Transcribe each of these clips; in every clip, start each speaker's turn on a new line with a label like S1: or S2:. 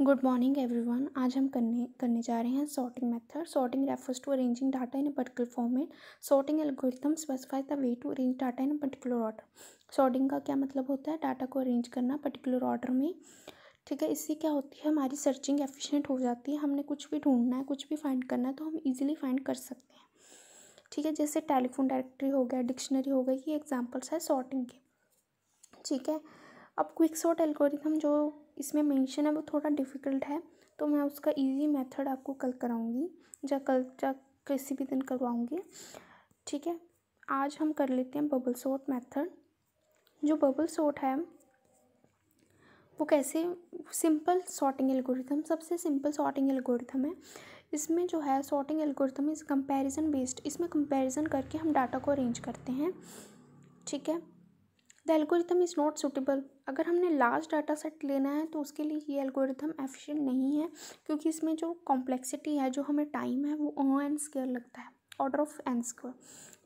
S1: good morning everyone आज हम करने करने जा रहे हैं sorting method sorting refers to arranging data in particular format sorting algorithm specifies the way to arrange data in particular order sorting का क्या मतलब होता है डाटा को अरेंज करना पर्टिकुलर ऑर्डर में ठीक है इससे क्या होती है हमारी सर्चिंग एफिशिएंट हो जाती है हमने कुछ भी ढूंढना है कुछ भी फाइंड करना है तो हम इजीली फाइंड कर सकते हैं ठीक है जैसे टेलीफोन डायरेक्टरी हो गया डिक्शनरी हो गई ये एग्जाम्पल्स है सॉर्टिंग के ठीक है अब क्विक सॉर्ट एल्गोरिथम जो इसमें मेंशन है वो थोड़ा डिफ़िकल्ट है तो मैं उसका इजी मेथड आपको कल कराऊंगी या कल या किसी भी दिन करवाऊंगी ठीक है आज हम कर लेते हैं बबल सोट मेथड जो बबल सोट है वो कैसे सिंपल सॉर्टिंग एल्गोरिथम सबसे सिंपल सॉर्टिंग एल्गोरिथम है इसमें जो है sorting algorithm is comparison based इसमें कंपैरिजन करके हम डाटा को अरेंज करते हैं ठीक है the algorithm is not suitable अगर हमने लार्ज डाटा सेट लेना है तो उसके लिए ये एल्गोरिथम एफिशिएंट नहीं है क्योंकि इसमें जो कॉम्प्लेक्सिटी है जो हमें टाइम है वो ऑन एन स्केयर लगता है ऑर्डर ऑफ एन स्क्वेयर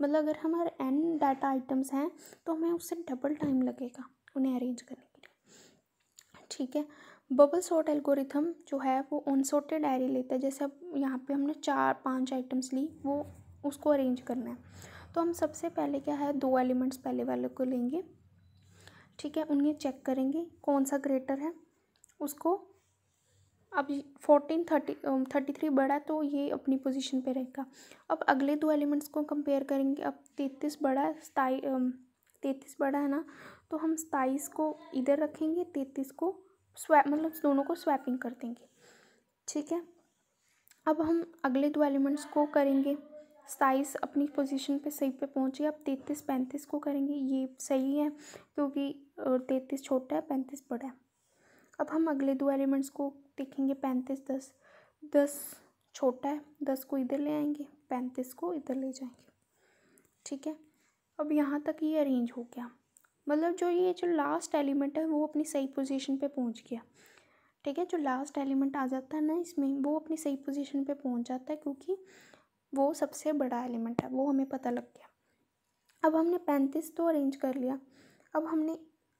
S1: मतलब अगर हमारे एन डाटा आइटम्स हैं तो हमें उससे डबल टाइम लगेगा उन्हें अरेंज करने के लिए ठीक है बबल सॉर्ट एल्गोरिथम जो है वो अनसॉर्टेड एरे लेता है जैसे अब यहाँ पे हमने चार पांच आइटम्स ली वो उसको अरेंज करना है तो हम सबसे पहले क्या है दो एलिमेंट्स पहले वाले को लेंगे ठीक है उन्हें चेक करेंगे कौन सा ग्रेटर है उसको अब फोर्टीन थर्टी थर्टी थ्री बड़ा तो ये अपनी पोजीशन पे रहेगा अब अगले दो एलिमेंट्स को कंपेयर करेंगे अब तैतीस बड़ा है सताई um, तैतीस बड़ा है ना तो हम सताईस को इधर रखेंगे तैतीस को स्वैप मतलब दोनों को स्वैपिंग कर देंगे ठीक है अब हम अगले दो एलिमेंट्स को करेंगे साइज अपनी पोजीशन पे सही पे पहुँचे आप तैंतीस पैंतीस को करेंगे ये सही है क्योंकि तैंतीस छोटा है पैंतीस बड़ा है अब हम अगले दो एलिमेंट्स को देखेंगे पैंतीस दस दस छोटा है दस को इधर ले आएंगे पैंतीस को इधर ले जाएंगे ठीक है अब यहाँ तक ये अरेंज हो गया मतलब जो ये जो लास्ट एलिमेंट है वो अपनी सही पोजीशन पे पहुँच गया ठीक है जो लास्ट एलिमेंट आ जाता है ना इसमें वो अपनी सही पोजीशन पे पहुँच जाता है क्योंकि वो सबसे बड़ा एलिमेंट है वो हमें पता लग गया अब हमने पैंतीस तो अरेंज कर लिया अब हमने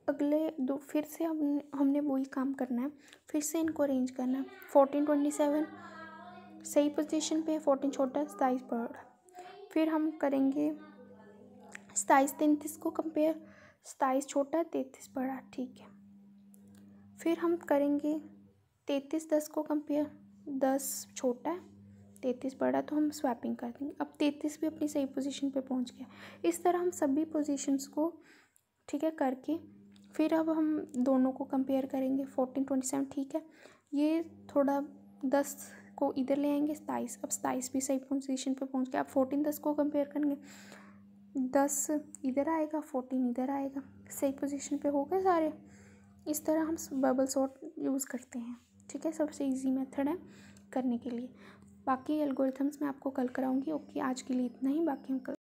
S1: अगले दो फिर से हम हमने वही काम करना है फिर से इनको अरेंज करना है फोर्टीन ट्वेंटी सेवन सही पोजीशन पे है फोर्टीन छोटा सताईस बड़ा फिर हम करेंगे सताईस तैंतीस को कंपेयर सताईस छोटा तैंतीस बड़ा ठीक है फिर हम करेंगे तैंतीस दस को कंपेयर दस छोटा है तैतीस बढ़ा तो हम स्वैपिंग कर देंगे अब तैतीस भी अपनी सही पोजीशन पे पहुंच गया इस तरह हम सभी पोजीशंस को ठीक है करके फिर अब हम दोनों को कंपेयर करेंगे फोर्टीन ट्वेंटी सेवन ठीक है ये थोड़ा दस को इधर ले आएंगे सताईस अब सताईस भी सही पोजीशन पे पहुंच गया अब फोर्टीन दस को कंपेयर करेंगे दस इधर आएगा फोर्टीन इधर आएगा सही पोजीशन पे हो गए सारे इस तरह हम बबल सॉर्ट यूज़ करते हैं ठीक है सबसे इजी मेथड है करने के लिए बाकी एल्गोरिथम्स मैं आपको कल कराऊँगी ओके आज के लिए इतना ही बाकी हम कल